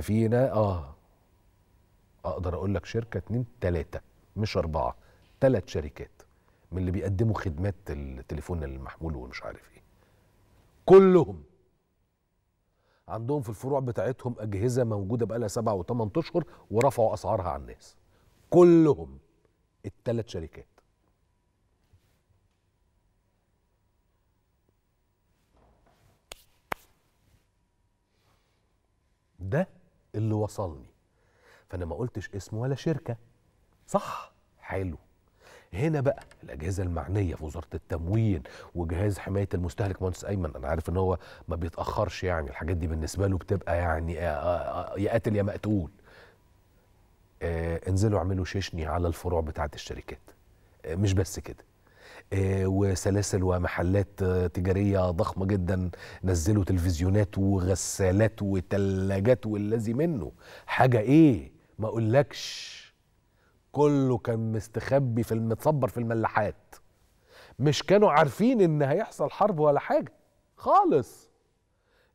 فينا اه اقدر اقول لك شركه اتنين تلاته مش اربعه تلات شركات من اللي بيقدموا خدمات التليفون المحمول ومش عارف ايه كلهم عندهم في الفروع بتاعتهم اجهزه موجوده بقالها سبعة وثمان اشهر ورفعوا اسعارها على الناس كلهم التلات شركات ده اللي وصلني فانا ما قلتش اسم ولا شركه صح حلو هنا بقى الاجهزه المعنيه في وزاره التموين وجهاز حمايه المستهلك مهندس ايمن انا عارف ان هو ما بيتاخرش يعني الحاجات دي بالنسبه له بتبقى يعني آه، آه، آه، يا قاتل يا مقتول انزلوا اعملوا شيشني على الفروع بتاعه الشركات مش بس كده آه، وسلاسل ومحلات آه، تجارية ضخمة جدا نزلوا تلفزيونات وغسالات وتلاجات والذي منه حاجة ايه ما اقولكش كله كان مستخبي في المتصبر في الملاحات مش كانوا عارفين ان هيحصل حرب ولا حاجة خالص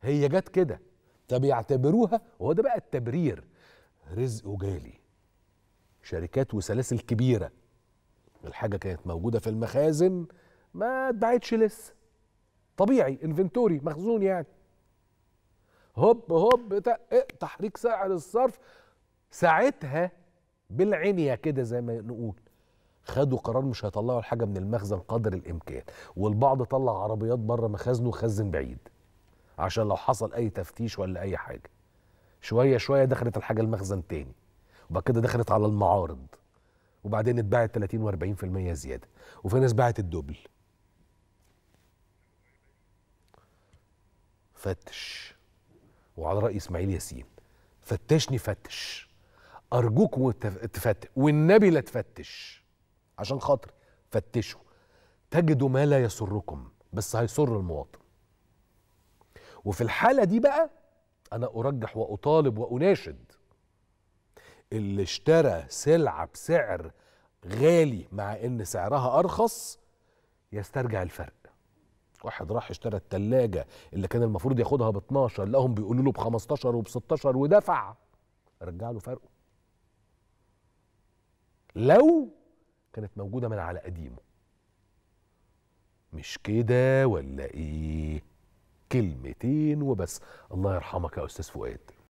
هي جت كده فبيعتبروها وهو ده بقى التبرير رزقه جالي شركات وسلاسل كبيره الحاجه كانت موجوده في المخازن ما اتباعتش لسه طبيعي انفنتوري مخزون يعني هوب هوب إيه، تحريك سعر الصرف ساعتها بالعينيه كده زي ما نقول خدوا قرار مش هيطلعوا الحاجه من المخزن قدر الامكان والبعض طلع عربيات بره مخازنه وخزن بعيد عشان لو حصل اي تفتيش ولا اي حاجه شويه شويه دخلت الحاجه المخزن تاني وبعد كده دخلت على المعارض وبعدين اتباعت 30 و40% زياده وفي ناس باعت الدبل فتش وعلى راي اسماعيل ياسين فتشني فتش ارجوكم تفتش والنبي لا تفتش عشان خاطري فتشوا تجدوا ما لا يسركم بس هيسر المواطن وفي الحاله دي بقى انا ارجح واطالب واناشد اللي اشترى سلعه بسعر غالي مع ان سعرها ارخص يسترجع الفرق واحد راح اشترى التلاجة اللي كان المفروض ياخدها ب 12 لقاهم بيقولوا له ب 15 وب 16 ودفع رجع له فرقه لو كانت موجودة من على قديمه مش كده ولا ايه كلمتين وبس الله يرحمك يا استاذ فؤاد